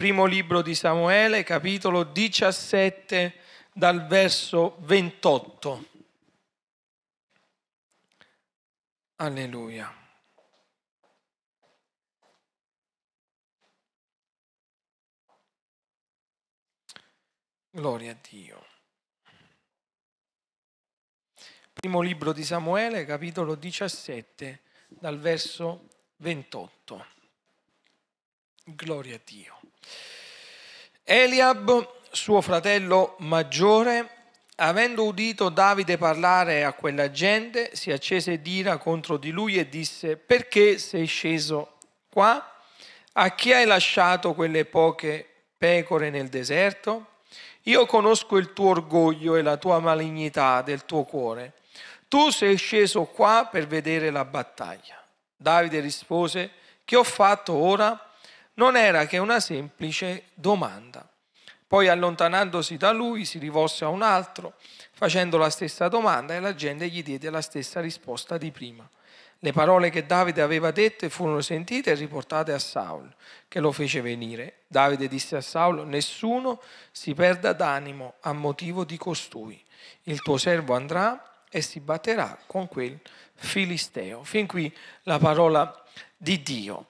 primo libro di Samuele, capitolo 17, dal verso 28. Alleluia. Gloria a Dio. Primo libro di Samuele, capitolo 17, dal verso 28. Gloria a Dio. Eliab, suo fratello maggiore, avendo udito Davide parlare a quella gente, si accese d'ira contro di lui e disse, perché sei sceso qua? A chi hai lasciato quelle poche pecore nel deserto? Io conosco il tuo orgoglio e la tua malignità del tuo cuore. Tu sei sceso qua per vedere la battaglia. Davide rispose, che ho fatto ora? non era che una semplice domanda. Poi allontanandosi da lui si rivolse a un altro facendo la stessa domanda e la gente gli diede la stessa risposta di prima. Le parole che Davide aveva dette furono sentite e riportate a Saul, che lo fece venire. Davide disse a Saul, nessuno si perda d'animo a motivo di costui. Il tuo servo andrà e si batterà con quel filisteo. Fin qui la parola di Dio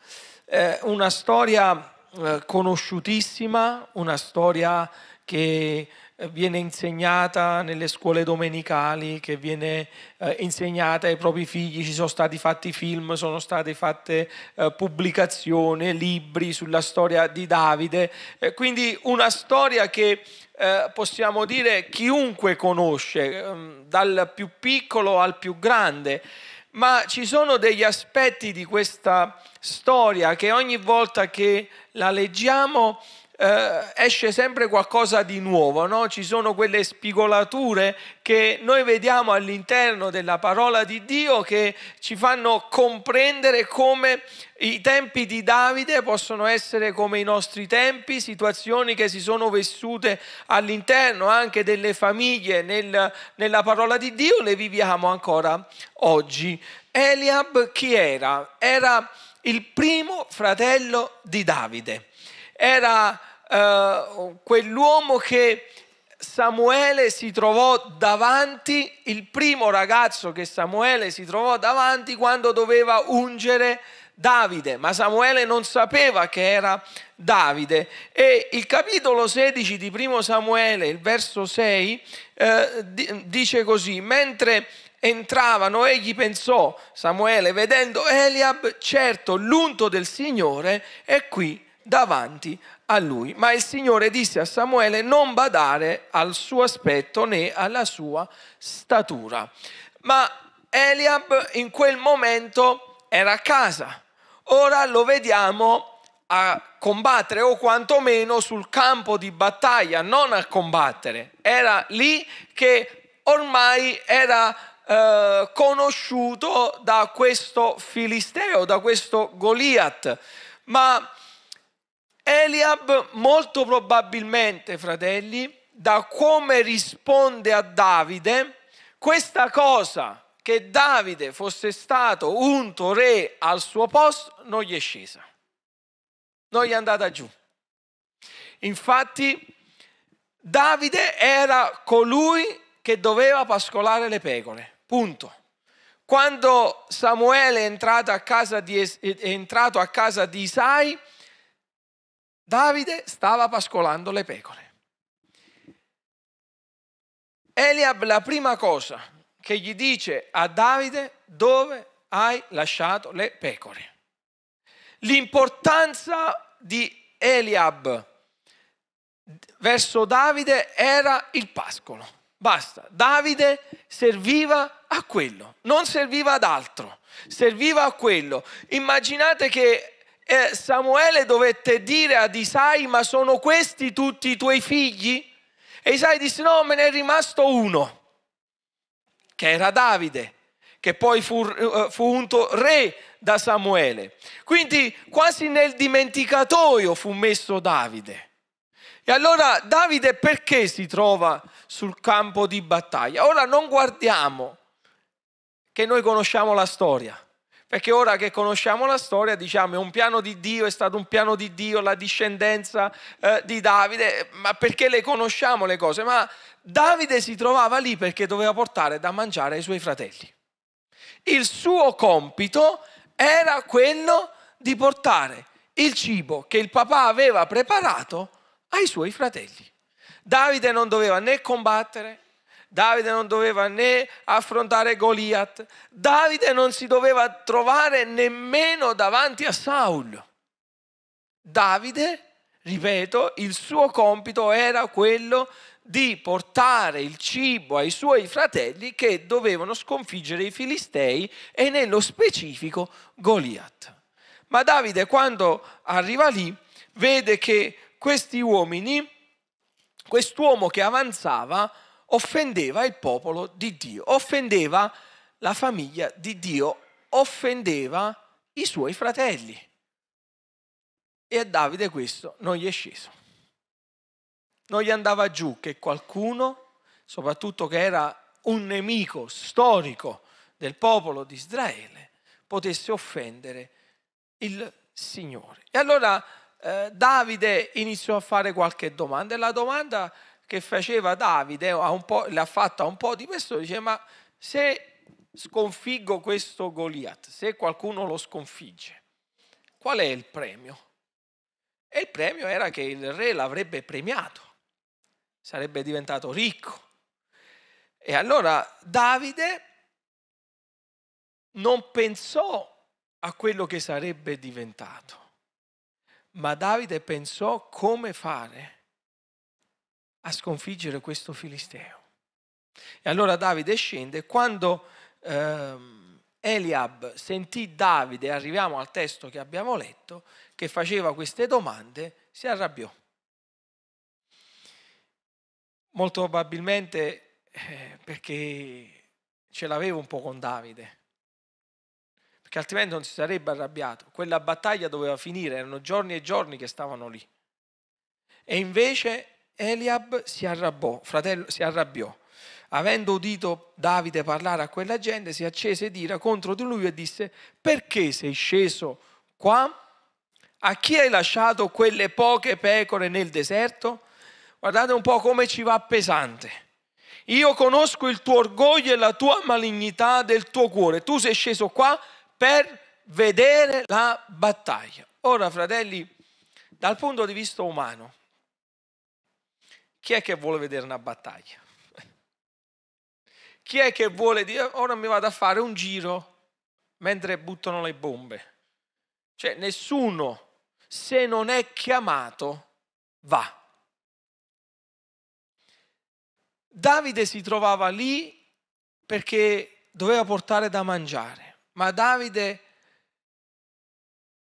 eh, una storia eh, conosciutissima, una storia che eh, viene insegnata nelle scuole domenicali, che viene eh, insegnata ai propri figli, ci sono stati fatti film, sono state fatte eh, pubblicazioni, libri sulla storia di Davide, eh, quindi una storia che eh, possiamo dire chiunque conosce, ehm, dal più piccolo al più grande ma ci sono degli aspetti di questa storia che ogni volta che la leggiamo eh, esce sempre qualcosa di nuovo, no? ci sono quelle spigolature che noi vediamo all'interno della parola di Dio che ci fanno comprendere come i tempi di Davide possono essere come i nostri tempi, situazioni che si sono vissute all'interno anche delle famiglie nel, nella parola di Dio, le viviamo ancora oggi. Eliab chi era? Era il primo fratello di Davide era eh, quell'uomo che Samuele si trovò davanti, il primo ragazzo che Samuele si trovò davanti quando doveva ungere Davide, ma Samuele non sapeva che era Davide. E il capitolo 16 di primo Samuele, il verso 6, eh, dice così, mentre entravano egli pensò, Samuele, vedendo Eliab, certo l'unto del Signore è qui davanti a lui. Ma il Signore disse a Samuele non badare al suo aspetto né alla sua statura. Ma Eliab in quel momento era a casa. Ora lo vediamo a combattere o quantomeno sul campo di battaglia, non a combattere. Era lì che ormai era eh, conosciuto da questo filisteo, da questo Goliath. Ma Eliab molto probabilmente, fratelli, da come risponde a Davide, questa cosa che Davide fosse stato unto re al suo posto non gli è scesa, non gli è andata giù. Infatti Davide era colui che doveva pascolare le pecore, punto. Quando Samuele è entrato a casa di, entrato a casa di Isai, Davide stava pascolando le pecore. Eliab la prima cosa che gli dice a Davide dove hai lasciato le pecore. L'importanza di Eliab verso Davide era il pascolo. Basta, Davide serviva a quello, non serviva ad altro, serviva a quello. Immaginate che eh, Samuele dovette dire ad Isai, ma sono questi tutti i tuoi figli? E Isai disse, no, me ne è rimasto uno, che era Davide, che poi fu, eh, fu unto re da Samuele. Quindi quasi nel dimenticatoio fu messo Davide. E allora Davide perché si trova sul campo di battaglia? Ora non guardiamo che noi conosciamo la storia. Perché ora che conosciamo la storia diciamo è un piano di Dio, è stato un piano di Dio, la discendenza eh, di Davide, ma perché le conosciamo le cose? Ma Davide si trovava lì perché doveva portare da mangiare ai suoi fratelli. Il suo compito era quello di portare il cibo che il papà aveva preparato ai suoi fratelli. Davide non doveva né combattere Davide non doveva né affrontare Goliath, Davide non si doveva trovare nemmeno davanti a Saul. Davide, ripeto, il suo compito era quello di portare il cibo ai suoi fratelli che dovevano sconfiggere i filistei e nello specifico Goliath. Ma Davide quando arriva lì vede che questi uomini, quest'uomo che avanzava, offendeva il popolo di Dio, offendeva la famiglia di Dio, offendeva i suoi fratelli. E a Davide questo non gli è sceso. Non gli andava giù che qualcuno, soprattutto che era un nemico storico del popolo di Israele, potesse offendere il Signore. E allora eh, Davide iniziò a fare qualche domanda e la domanda che faceva Davide, eh, l'ha fatta un po' di questo, dice ma se sconfiggo questo Goliath, se qualcuno lo sconfigge, qual è il premio? E il premio era che il re l'avrebbe premiato, sarebbe diventato ricco. E allora Davide non pensò a quello che sarebbe diventato, ma Davide pensò come fare a sconfiggere questo filisteo. E allora Davide scende. Quando ehm, Eliab sentì Davide, arriviamo al testo che abbiamo letto, che faceva queste domande, si arrabbiò. Molto probabilmente eh, perché ce l'aveva un po' con Davide, perché altrimenti non si sarebbe arrabbiato. Quella battaglia doveva finire, erano giorni e giorni che stavano lì. E invece Eliab si arrabbò, fratello, si arrabbiò. Avendo udito Davide parlare a quella gente, si accese d'ira contro di lui e disse, perché sei sceso qua? A chi hai lasciato quelle poche pecore nel deserto? Guardate un po' come ci va pesante. Io conosco il tuo orgoglio e la tua malignità del tuo cuore. Tu sei sceso qua per vedere la battaglia. Ora, fratelli, dal punto di vista umano, chi è che vuole vedere una battaglia? Chi è che vuole dire oh, ora mi vado a fare un giro mentre buttano le bombe? Cioè nessuno, se non è chiamato, va. Davide si trovava lì perché doveva portare da mangiare, ma Davide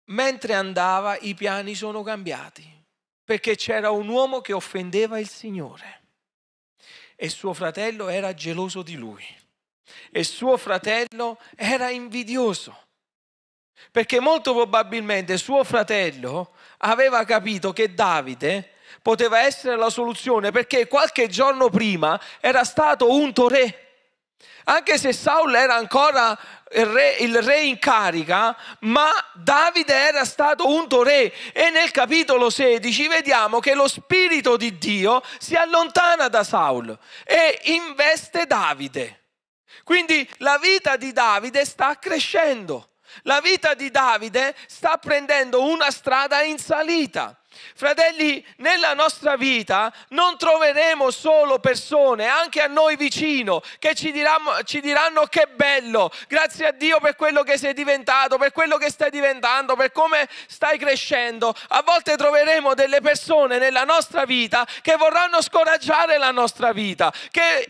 mentre andava i piani sono cambiati perché c'era un uomo che offendeva il Signore e suo fratello era geloso di lui e suo fratello era invidioso. Perché molto probabilmente suo fratello aveva capito che Davide poteva essere la soluzione perché qualche giorno prima era stato unto re. Anche se Saul era ancora il re, il re, in carica, ma Davide era stato unto re e nel capitolo 16 vediamo che lo spirito di Dio si allontana da Saul e investe Davide. Quindi la vita di Davide sta crescendo, la vita di Davide sta prendendo una strada in salita. Fratelli, nella nostra vita non troveremo solo persone, anche a noi vicino, che ci diranno, ci diranno che bello, grazie a Dio per quello che sei diventato, per quello che stai diventando, per come stai crescendo. A volte troveremo delle persone nella nostra vita che vorranno scoraggiare la nostra vita, che eh,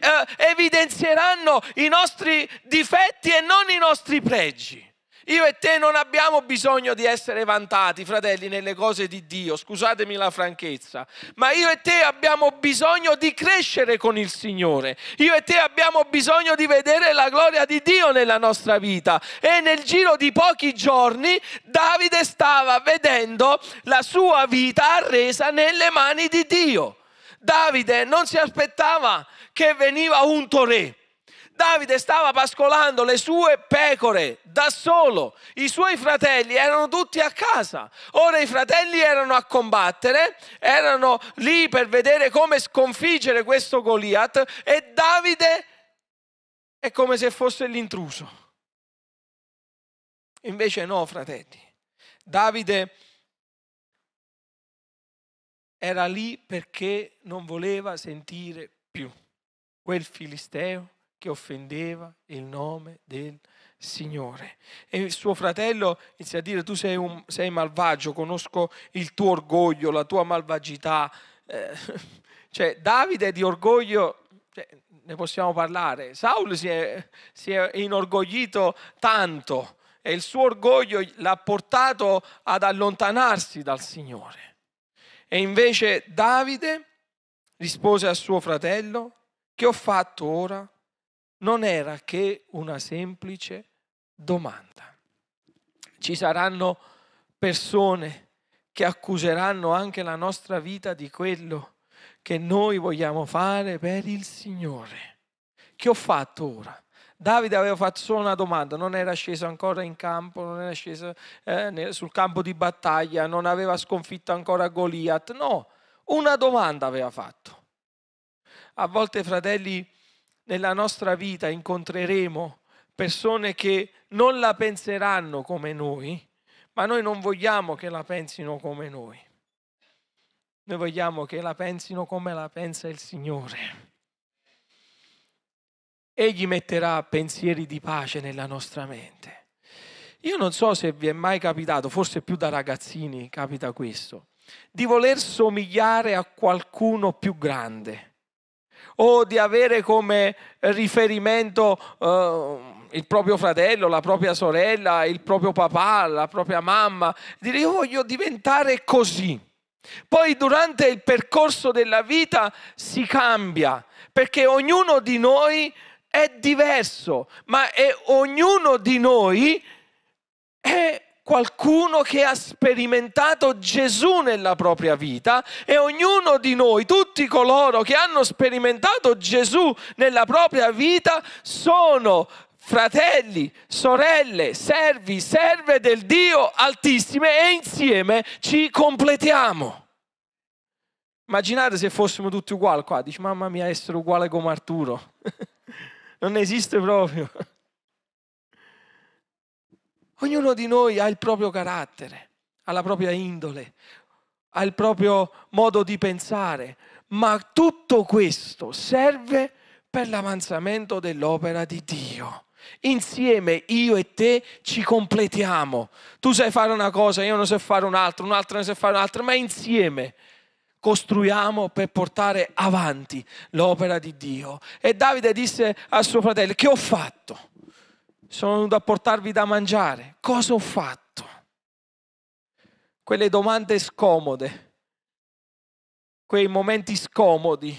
evidenzieranno i nostri difetti e non i nostri pregi. Io e te non abbiamo bisogno di essere vantati, fratelli, nelle cose di Dio, scusatemi la franchezza, ma io e te abbiamo bisogno di crescere con il Signore, io e te abbiamo bisogno di vedere la gloria di Dio nella nostra vita. E nel giro di pochi giorni Davide stava vedendo la sua vita arresa nelle mani di Dio. Davide non si aspettava che veniva un re. Davide stava pascolando le sue pecore da solo, i suoi fratelli erano tutti a casa. Ora i fratelli erano a combattere, erano lì per vedere come sconfiggere questo Goliath e Davide è come se fosse l'intruso. Invece no, fratelli. Davide era lì perché non voleva sentire più quel filisteo che offendeva il nome del Signore. E il suo fratello inizia a dire, tu sei, un, sei malvagio, conosco il tuo orgoglio, la tua malvagità. Eh, cioè, Davide di orgoglio, cioè, ne possiamo parlare. Saul si è, si è inorgoglito tanto e il suo orgoglio l'ha portato ad allontanarsi dal Signore. E invece Davide rispose a suo fratello, che ho fatto ora? non era che una semplice domanda. Ci saranno persone che accuseranno anche la nostra vita di quello che noi vogliamo fare per il Signore. Che ho fatto ora? Davide aveva fatto solo una domanda, non era sceso ancora in campo, non era sceso eh, sul campo di battaglia, non aveva sconfitto ancora Goliath, no, una domanda aveva fatto. A volte, fratelli, nella nostra vita incontreremo persone che non la penseranno come noi, ma noi non vogliamo che la pensino come noi. Noi vogliamo che la pensino come la pensa il Signore. Egli metterà pensieri di pace nella nostra mente. Io non so se vi è mai capitato, forse più da ragazzini capita questo, di voler somigliare a qualcuno più grande o di avere come riferimento eh, il proprio fratello, la propria sorella, il proprio papà, la propria mamma, dire io voglio diventare così. Poi durante il percorso della vita si cambia, perché ognuno di noi è diverso, ma è, ognuno di noi è qualcuno che ha sperimentato Gesù nella propria vita e ognuno di noi, tutti coloro che hanno sperimentato Gesù nella propria vita, sono fratelli, sorelle, servi, serve del Dio Altissime e insieme ci completiamo. Immaginate se fossimo tutti uguali qua, dici mamma mia essere uguale come Arturo, non esiste proprio. Ognuno di noi ha il proprio carattere, ha la propria indole, ha il proprio modo di pensare, ma tutto questo serve per l'avanzamento dell'opera di Dio. Insieme io e te ci completiamo. Tu sai fare una cosa, io non so fare un'altra, un'altra non so fare un'altra, ma insieme costruiamo per portare avanti l'opera di Dio. E Davide disse a suo fratello, che ho fatto? sono venuto a portarvi da mangiare, cosa ho fatto? Quelle domande scomode, quei momenti scomodi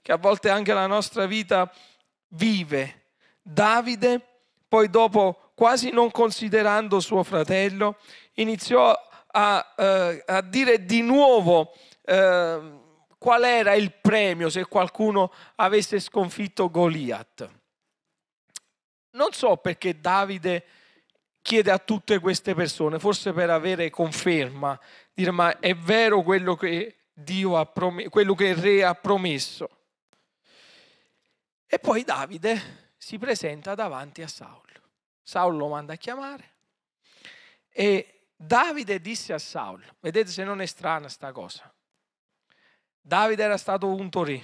che a volte anche la nostra vita vive. Davide, poi dopo, quasi non considerando suo fratello, iniziò a, eh, a dire di nuovo eh, qual era il premio se qualcuno avesse sconfitto Goliath. Non so perché Davide chiede a tutte queste persone, forse per avere conferma, dire ma è vero quello che, Dio ha promesso, quello che il re ha promesso. E poi Davide si presenta davanti a Saul. Saul lo manda a chiamare e Davide disse a Saul, vedete se non è strana sta cosa, Davide era stato unto re,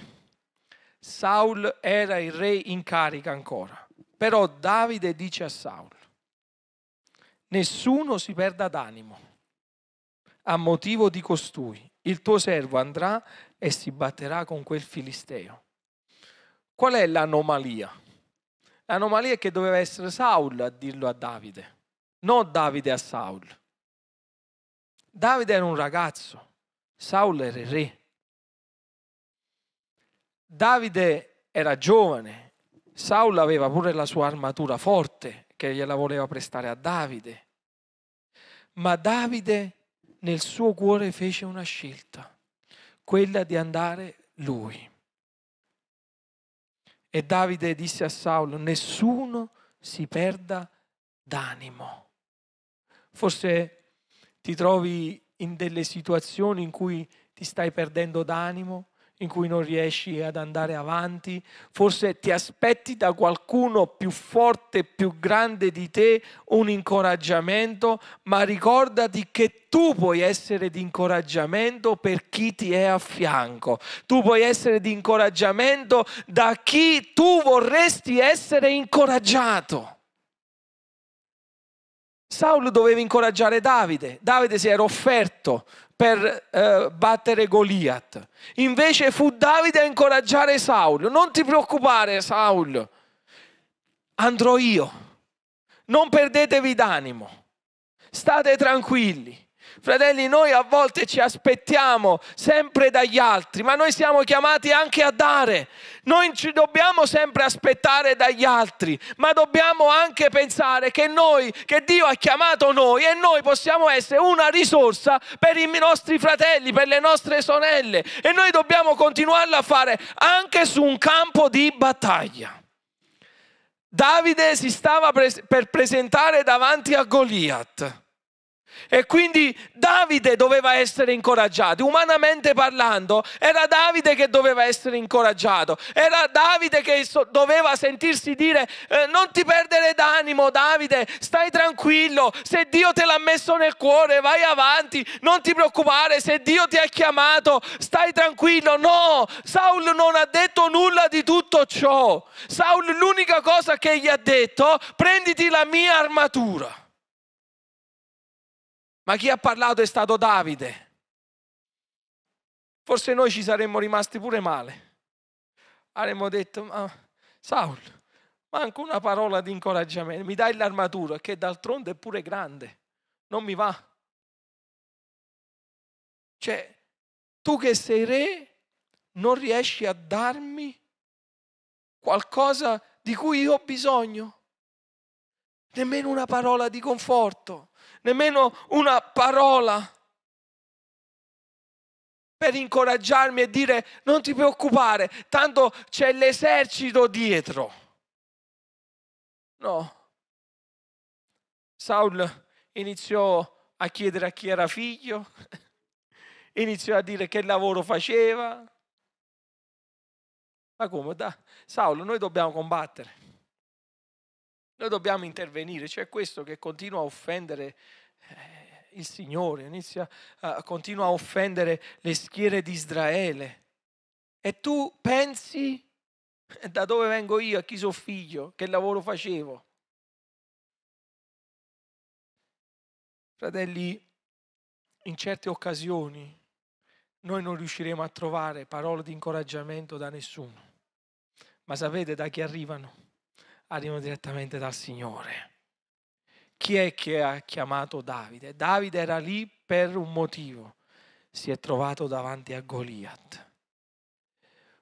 Saul era il re in carica ancora. Però Davide dice a Saul, nessuno si perda d'animo a motivo di costui. Il tuo servo andrà e si batterà con quel filisteo. Qual è l'anomalia? L'anomalia è che doveva essere Saul a dirlo a Davide, non Davide a Saul. Davide era un ragazzo, Saul era il re. Davide era giovane, Saul aveva pure la sua armatura forte che gliela voleva prestare a Davide, ma Davide nel suo cuore fece una scelta, quella di andare lui. E Davide disse a Saul, nessuno si perda d'animo. Forse ti trovi in delle situazioni in cui ti stai perdendo d'animo, in cui non riesci ad andare avanti, forse ti aspetti da qualcuno più forte, più grande di te un incoraggiamento, ma ricordati che tu puoi essere di incoraggiamento per chi ti è a fianco, tu puoi essere di incoraggiamento da chi tu vorresti essere incoraggiato. Saul doveva incoraggiare Davide, Davide si era offerto per eh, battere Goliath, Invece fu Davide a incoraggiare Saul, non ti preoccupare Saul, andrò io, non perdetevi d'animo, state tranquilli, Fratelli, noi a volte ci aspettiamo sempre dagli altri, ma noi siamo chiamati anche a dare. Noi ci dobbiamo sempre aspettare dagli altri, ma dobbiamo anche pensare che noi, che Dio ha chiamato noi e noi possiamo essere una risorsa per i nostri fratelli, per le nostre sorelle. E noi dobbiamo continuarla a fare anche su un campo di battaglia. Davide si stava per presentare davanti a Goliath e quindi Davide doveva essere incoraggiato, umanamente parlando, era Davide che doveva essere incoraggiato, era Davide che doveva sentirsi dire eh, non ti perdere d'animo Davide, stai tranquillo, se Dio te l'ha messo nel cuore vai avanti, non ti preoccupare, se Dio ti ha chiamato stai tranquillo. No, Saul non ha detto nulla di tutto ciò. Saul l'unica cosa che gli ha detto, prenditi la mia armatura. Ma chi ha parlato è stato Davide. Forse noi ci saremmo rimasti pure male. Avremmo detto, ma Saul, manca una parola di incoraggiamento. Mi dai l'armatura, che d'altronde è pure grande. Non mi va. Cioè, tu che sei re, non riesci a darmi qualcosa di cui io ho bisogno? nemmeno una parola di conforto, nemmeno una parola per incoraggiarmi e dire non ti preoccupare, tanto c'è l'esercito dietro. No. Saul iniziò a chiedere a chi era figlio, iniziò a dire che lavoro faceva. Ma come? Da, Saulo, noi dobbiamo combattere. Noi dobbiamo intervenire, c'è questo che continua a offendere eh, il Signore, inizia, uh, continua a offendere le schiere di Israele. E tu pensi eh, da dove vengo io, a chi sono figlio, che lavoro facevo? Fratelli, in certe occasioni noi non riusciremo a trovare parole di incoraggiamento da nessuno, ma sapete da chi arrivano? arrivano direttamente dal Signore. Chi è che ha chiamato Davide? Davide era lì per un motivo, si è trovato davanti a Goliath.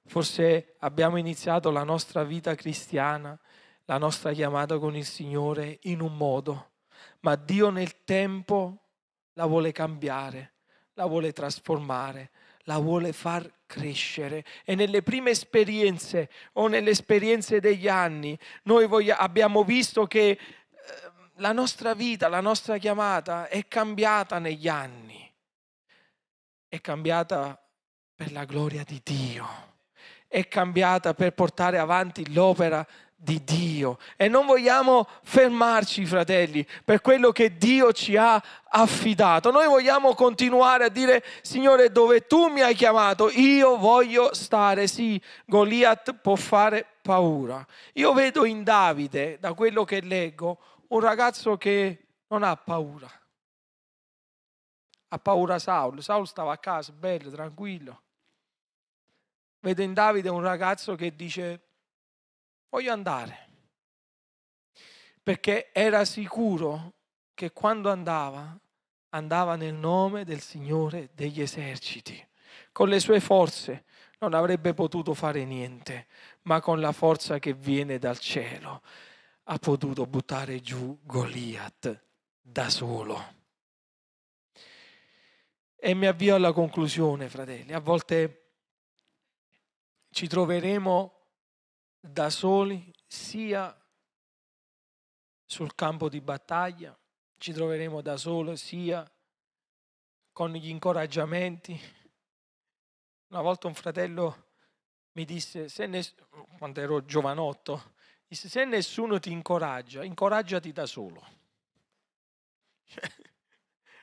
Forse abbiamo iniziato la nostra vita cristiana, la nostra chiamata con il Signore in un modo, ma Dio nel tempo la vuole cambiare, la vuole trasformare, la vuole far crescere e nelle prime esperienze o nelle esperienze degli anni noi voglia, abbiamo visto che eh, la nostra vita, la nostra chiamata è cambiata negli anni, è cambiata per la gloria di Dio, è cambiata per portare avanti l'opera di Dio di Dio e non vogliamo fermarci, fratelli, per quello che Dio ci ha affidato. Noi vogliamo continuare a dire, Signore, dove tu mi hai chiamato, io voglio stare. Sì, Goliath può fare paura. Io vedo in Davide, da quello che leggo, un ragazzo che non ha paura. Ha paura Saul. Saul stava a casa, bello, tranquillo. Vedo in Davide un ragazzo che dice voglio andare. Perché era sicuro che quando andava, andava nel nome del Signore degli eserciti. Con le sue forze non avrebbe potuto fare niente, ma con la forza che viene dal cielo ha potuto buttare giù Goliath da solo. E mi avvio alla conclusione, fratelli. A volte ci troveremo da soli, sia sul campo di battaglia, ci troveremo da soli, sia con gli incoraggiamenti. Una volta un fratello mi disse, ness- quando ero giovanotto, disse, se nessuno ti incoraggia, incoraggiati da solo.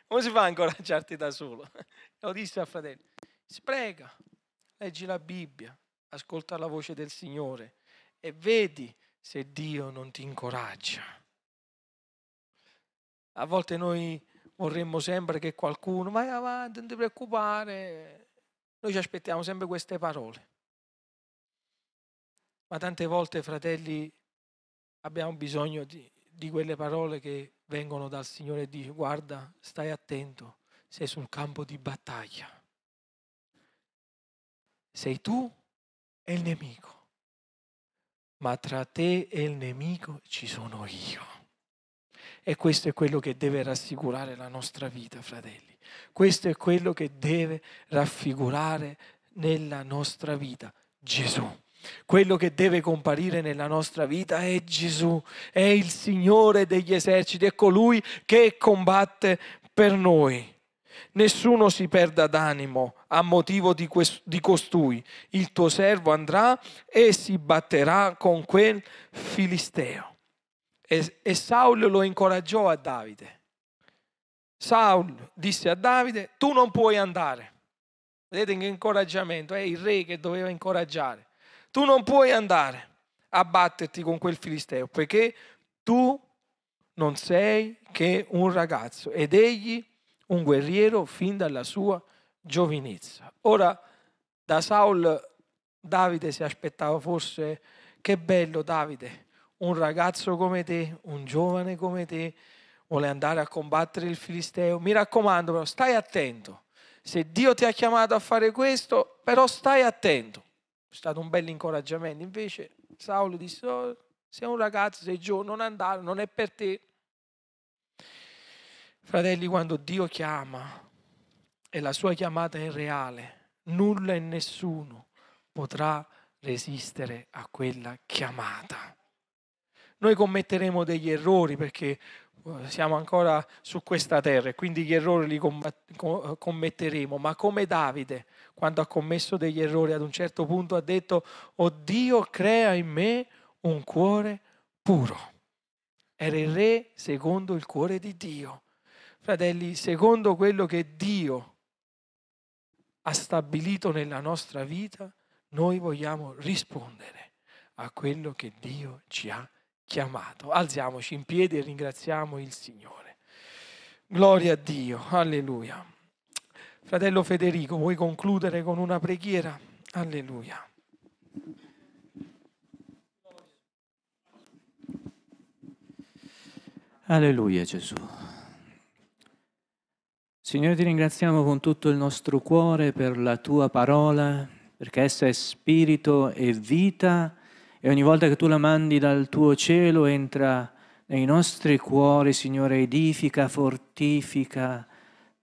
Come si fa a incoraggiarti da solo? Lo disse al fratello, sprega, leggi la Bibbia, ascolta la voce del Signore, e vedi se Dio non ti incoraggia. A volte noi vorremmo sempre che qualcuno, vai avanti, non ti preoccupare, noi ci aspettiamo sempre queste parole. Ma tante volte, fratelli, abbiamo bisogno di, di quelle parole che vengono dal Signore e dicono, guarda, stai attento, sei sul campo di battaglia. Sei tu e il nemico ma tra te e il nemico ci sono io. E questo è quello che deve rassicurare la nostra vita, fratelli. Questo è quello che deve raffigurare nella nostra vita Gesù. Quello che deve comparire nella nostra vita è Gesù, è il Signore degli eserciti, è colui che combatte per noi. Nessuno si perda d'animo a motivo di, quest- di costui. Il tuo servo andrà e si batterà con quel filisteo. E, e Saul lo incoraggiò a Davide. Saul disse a Davide, tu non puoi andare. Vedete che incoraggiamento, è il re che doveva incoraggiare. Tu non puoi andare a batterti con quel filisteo, perché tu non sei che un ragazzo ed egli un guerriero fin dalla sua giovinezza. Ora da Saul Davide si aspettava forse che bello Davide, un ragazzo come te, un giovane come te, vuole andare a combattere il Filisteo. Mi raccomando però, stai attento. Se Dio ti ha chiamato a fare questo, però stai attento. È stato un bel incoraggiamento. Invece Saulo disse, oh, sei un ragazzo, sei giovane, non andare, non è per te. Fratelli, quando Dio chiama e la sua chiamata è reale, nulla e nessuno potrà resistere a quella chiamata. Noi commetteremo degli errori perché eh, siamo ancora su questa terra e quindi gli errori li commetteremo, ma come Davide, quando ha commesso degli errori, ad un certo punto ha detto, oh Dio crea in me un cuore puro. Era il re secondo il cuore di Dio fratelli, secondo quello che Dio ha stabilito nella nostra vita, noi vogliamo rispondere a quello che Dio ci ha chiamato. Alziamoci in piedi e ringraziamo il Signore. Gloria a Dio, alleluia. Fratello Federico, vuoi concludere con una preghiera? Alleluia. Alleluia Gesù. Signore, ti ringraziamo con tutto il nostro cuore per la tua parola, perché essa è spirito e vita e ogni volta che tu la mandi dal tuo cielo entra nei nostri cuori, Signore, edifica, fortifica,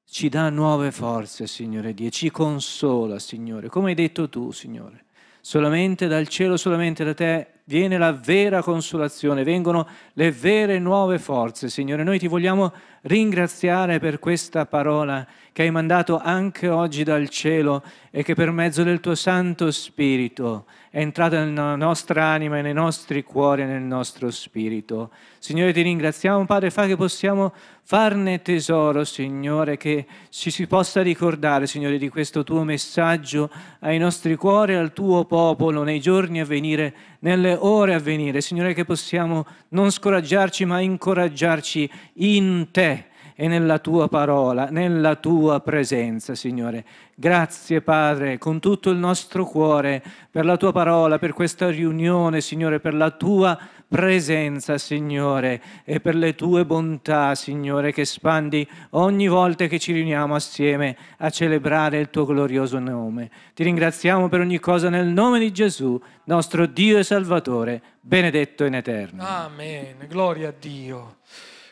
ci dà nuove forze, Signore Dio, ci consola, Signore, come hai detto tu, Signore. Solamente dal cielo, solamente da te viene la vera consolazione, vengono le vere nuove forze. Signore, noi ti vogliamo ringraziare per questa parola che hai mandato anche oggi dal cielo e che per mezzo del tuo Santo Spirito è entrata nella nostra anima e nei nostri cuori e nel nostro spirito. Signore, ti ringraziamo, Padre, fa che possiamo farne tesoro, Signore, che ci si possa ricordare, Signore, di questo tuo messaggio ai nostri cuori e al tuo popolo nei giorni a venire, nelle ore a venire. Signore, che possiamo non scoraggiarci, ma incoraggiarci in te e nella tua parola, nella tua presenza, Signore. Grazie, Padre, con tutto il nostro cuore per la tua parola, per questa riunione, Signore, per la tua presenza, Signore, e per le tue bontà, Signore, che spandi ogni volta che ci riuniamo assieme a celebrare il tuo glorioso nome. Ti ringraziamo per ogni cosa nel nome di Gesù, nostro Dio e Salvatore, benedetto in eterno. Amen, gloria a Dio.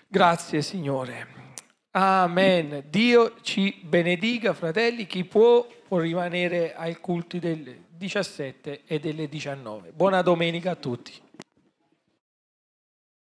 Grazie, Signore. Amen. Dio ci benedica, fratelli. Chi può può rimanere ai culti delle 17 e delle 19. Buona domenica a tutti.